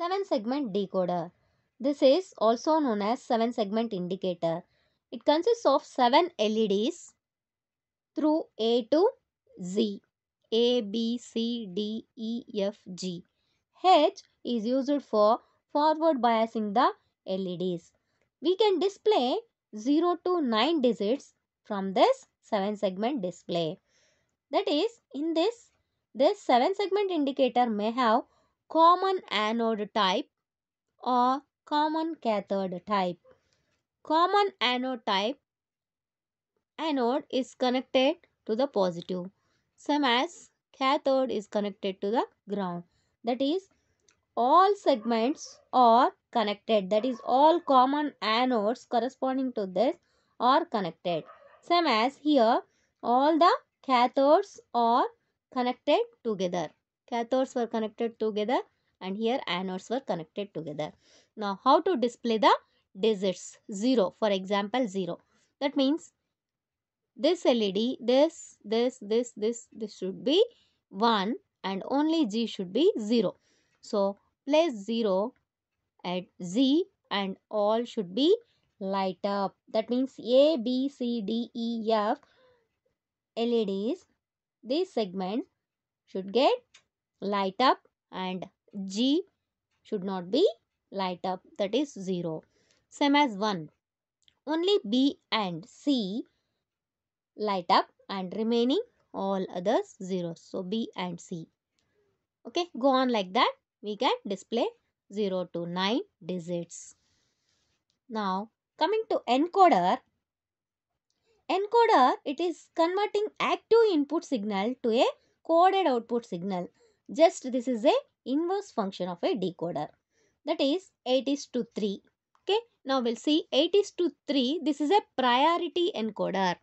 7 segment decoder. This is also known as 7 segment indicator. It consists of 7 LEDs through A to Z. A, B, C, D, E, F, G. H is used for forward biasing the LEDs. We can display 0 to 9 digits from this 7 segment display. That is in this this 7 segment indicator may have common anode type or common cathode type. Common anode type anode is connected to the positive same as cathode is connected to the ground. That is all segments are connected that is all common anodes corresponding to this are connected. Same as here all the cathodes are connected together cathodes were connected together and here anodes were connected together. Now how to display the digits 0 for example 0 that means this LED this this this this this should be 1 and only G should be 0. So place 0 at Z and all should be light up. That means A, B, C, D, E, F LEDs this segment should get light up and G should not be light up that is 0. Same as 1. Only B and C light up and remaining all others 0. So B and C. Okay go on like that we can display 0 to 9 digits. Now coming to encoder. Encoder it is converting active input signal to a coded output signal. Just this is a inverse function of a decoder. That is 8 is to 3. Okay. Now we'll see 8 is to 3. This is a priority encoder.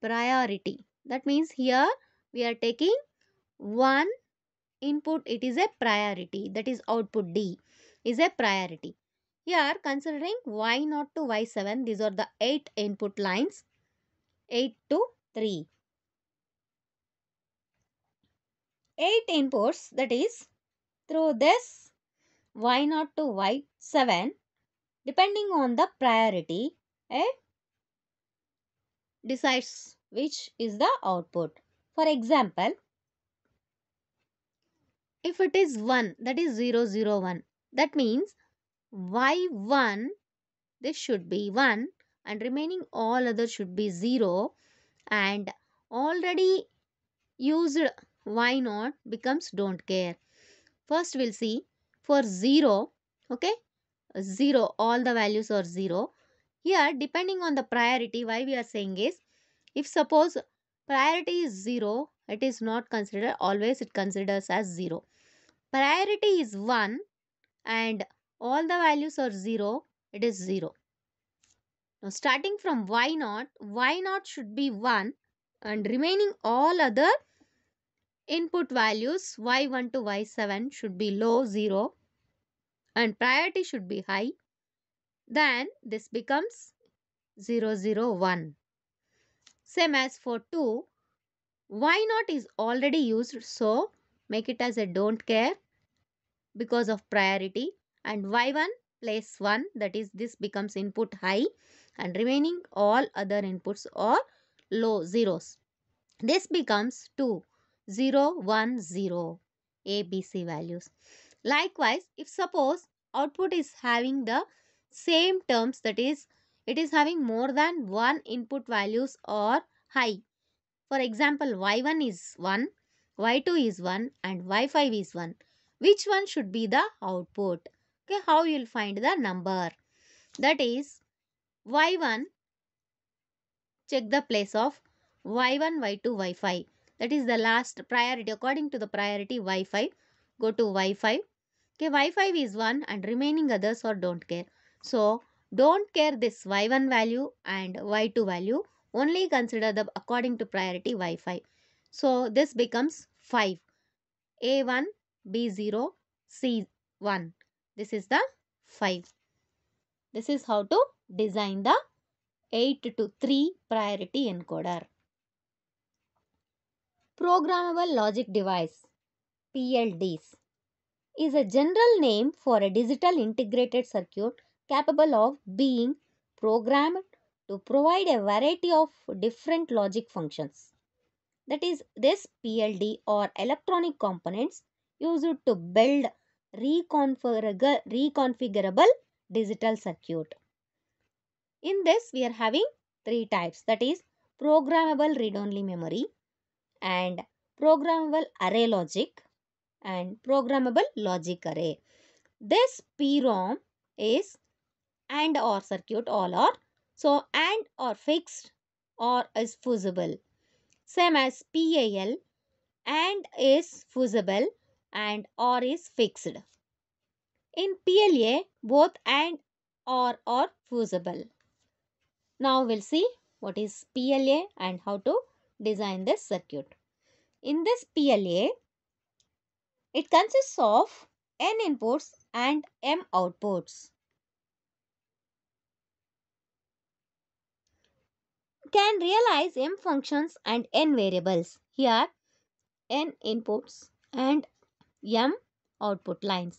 Priority. That means here we are taking one input. It is a priority. That is output D is a priority. Here considering Y0 to Y7. These are the 8 input lines. 8 to 3. 8 inputs. that is through this y0 to y7 depending on the priority a decides which is the output. For example, if it is 1 that is 0 0 1 that means y1 this should be 1 and remaining all other should be 0 and already used why not becomes don't care. First we'll see for 0, okay, 0, all the values are 0. Here depending on the priority, why we are saying is, if suppose priority is 0, it is not considered, always it considers as 0. Priority is 1 and all the values are 0, it is 0. Now starting from y naught, y naught should be 1 and remaining all other Input values y1 to y7 should be low 0 and priority should be high. Then this becomes 1. Same as for 2, y0 is already used so make it as a don't care because of priority and y1 place 1 that is this becomes input high and remaining all other inputs are low zeros. This becomes 2 0, 1, 0 ABC values. Likewise, if suppose output is having the same terms that is it is having more than one input values or high. For example, Y1 is 1, Y2 is 1 and Y5 is 1. Which one should be the output? Okay, how you will find the number? That is Y1, check the place of Y1, Y2, Y5 that is the last priority according to the priority Wi-Fi go to Wi-Fi okay Wi-Fi is 1 and remaining others or don't care so don't care this Y1 value and Y2 value only consider the according to priority Wi-Fi so this becomes 5 A1 B0 C1 this is the 5 this is how to design the 8 to 3 priority encoder Programmable Logic Device PLDs is a general name for a digital integrated circuit capable of being programmed to provide a variety of different logic functions. That is, this PLD or electronic components used to build reconfigurable, reconfigurable digital circuit. In this, we are having three types that is, programmable read only memory, and programmable array logic and programmable logic array. This PROM is AND OR circuit all or. So AND or fixed or is fusible. Same as PAL AND is fusible and OR is fixed. In PLA both AND OR are fusible. Now we'll see what is PLA and how to design this circuit. In this PLA, it consists of N inputs and M outputs. Can realize M functions and N variables. Here, N inputs and M output lines.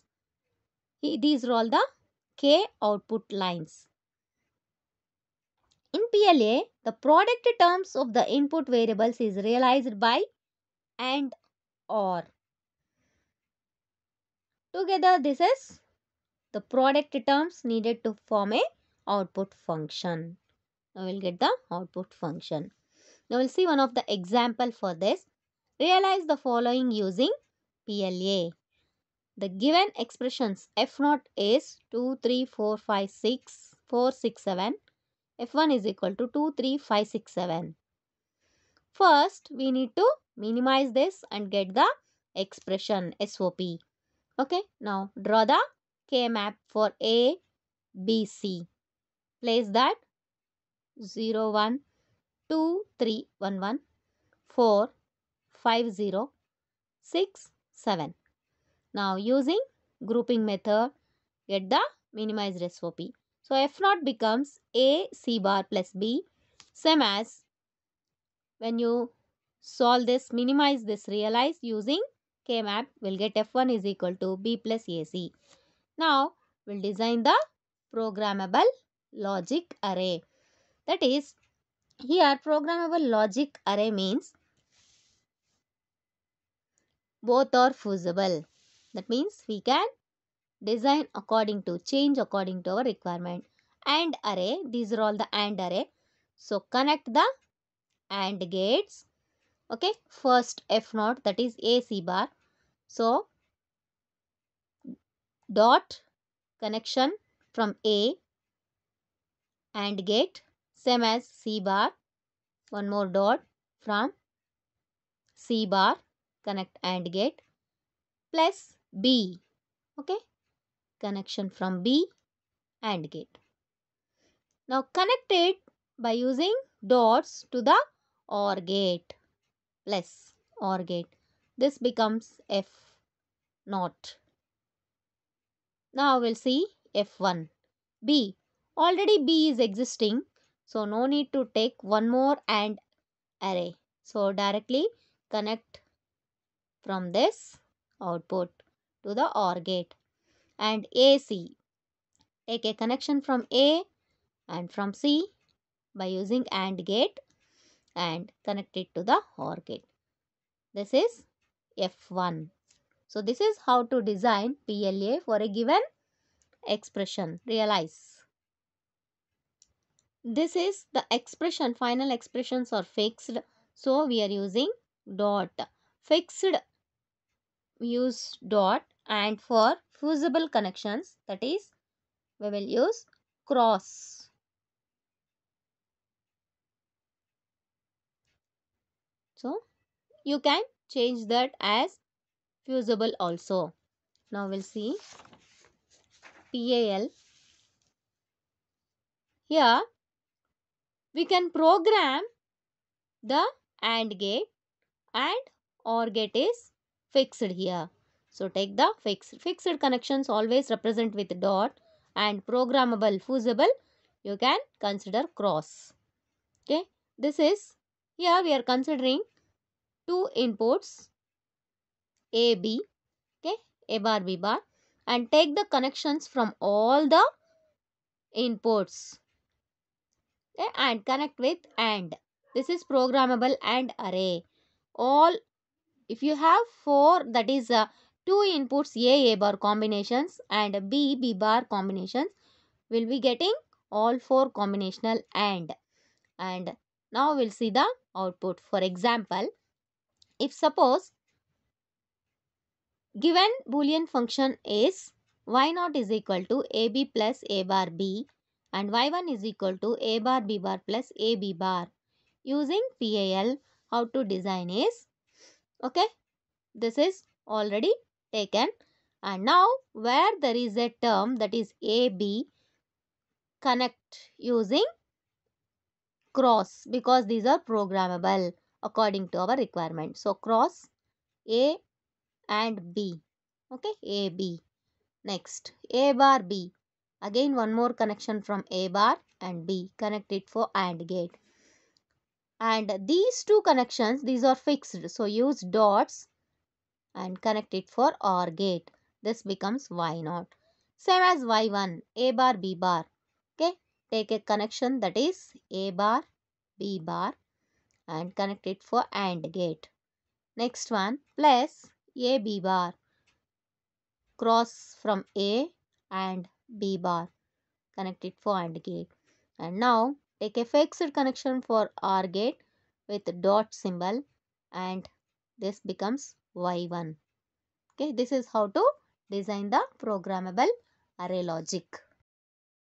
These are all the K output lines. In PLA, the product terms of the input variables is realized by and or. Together this is the product terms needed to form a output function. Now we'll get the output function. Now we'll see one of the example for this. Realize the following using PLA. The given expressions F0 is 2, 3, 4, 5, 6, 4, 6, 7 F1 is equal to 2, 3, 5, 6, 7. First, we need to minimize this and get the expression SOP. Okay, now draw the K map for A, B, C. Place that 0, 1, 2, 3, 1, 1, 4, 5, 0, 6, 7. Now using grouping method, get the minimized SOP. So F naught becomes A C bar plus B. Same as when you solve this, minimize this, realize using K-map, we'll get F1 is equal to B plus AC. Now, we'll design the programmable logic array. That is, here programmable logic array means both are fusible. That means we can design according to, change according to our requirement. AND array, these are all the AND array. So connect the AND gates. Okay, first F0 not is AC bar. So dot connection from A AND gate same as C bar. One more dot from C bar connect AND gate plus B. Okay, connection from B AND gate. Now connect it by using dots to the OR gate plus OR gate. This becomes F naught. Now we'll see F1. B. Already B is existing. So no need to take one more AND array. So directly connect from this output to the OR gate and AC. Take a connection from A and from C by using AND gate and connect it to the OR gate. This is F1. So this is how to design PLA for a given expression. Realize. This is the expression. Final expressions are fixed. So we are using dot. Fixed use dot and for fusible connections that is we will use cross. So you can change that as fusible also. Now we'll see PAL. Here we can program the AND gate and OR gate is fixed here. So take the fixed. Fixed connections always represent with dot and programmable fusible you can consider cross. Okay. This is here we are considering two inputs A, B. Okay. A bar, B bar and take the connections from all the inputs okay, and connect with AND. This is programmable AND array. All if you have four that is uh, two inputs A A bar combinations and B B bar combinations will be getting all four combinational AND. And now we'll see the output. For example, if suppose given boolean function is y naught is equal to ab plus a bar b and y1 is equal to a bar b bar plus ab bar using PAL how to design is okay this is already taken and now where there is a term that is AB connect using cross because these are programmable according to our requirement. So cross A and B. Okay, A, B. Next, A bar B. Again one more connection from A bar and B. Connect it for AND gate. And these two connections, these are fixed. So use dots and connect it for OR gate. This becomes Y naught. Same as Y1, A bar, B bar. Okay, take a connection that is A bar, B bar and connect it for AND gate. Next one, plus A, B bar. Cross from A and B bar. Connect it for AND gate. And now, take a fixed connection for OR gate with dot symbol and this becomes y1. Okay, this is how to design the programmable array logic.